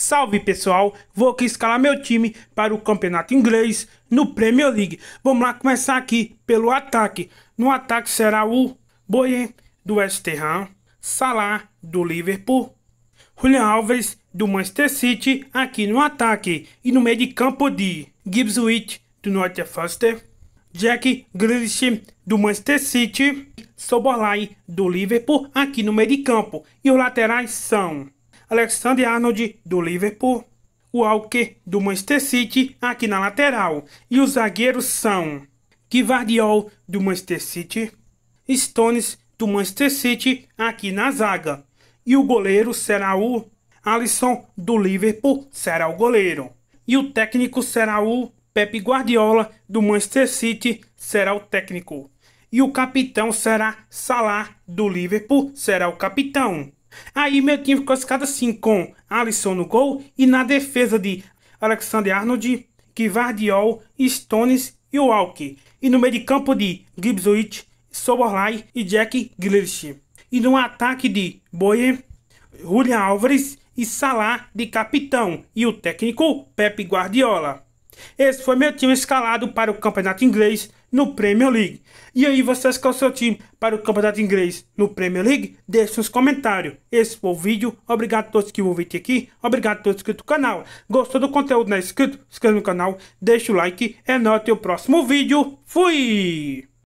Salve pessoal, vou aqui escalar meu time para o campeonato inglês no Premier League. Vamos lá começar aqui pelo ataque. No ataque será o Boyen do West Ham, Salah do Liverpool, Julian Alves do Manchester City aqui no ataque e no meio de campo de Gibbs Witt do Northampton, Jack Grealish do Manchester City, Soboslai do Liverpool aqui no meio de campo e os laterais são Alexander Arnold do Liverpool, Walker do Manchester City aqui na lateral. E os zagueiros são Guivardiol do Manchester City, Stones do Manchester City aqui na zaga. E o goleiro será o Alisson do Liverpool será o goleiro. E o técnico será o Pepe Guardiola do Manchester City será o técnico. E o capitão será Salah do Liverpool será o capitão. Aí meu time ficou escada assim com Alisson no gol e na defesa de Alexander Arnold, Givardiol, Stones e Walker. E no meio de campo de Gibbswich, Soborlai e Jack Grealish. E no ataque de Boyer, Julian Álvares e Salah de capitão e o técnico Pepe Guardiola. Esse foi meu time escalado para o campeonato inglês no Premier League. E aí, você escolhe é o seu time para o campeonato inglês no Premier League? Deixe nos comentários. Esse foi o vídeo. Obrigado a todos que ouviram aqui. Obrigado a todos inscritos no canal. Gostou do conteúdo? Não é inscrito? Inscreva no canal, deixa o like. É nóis, até o próximo vídeo. Fui!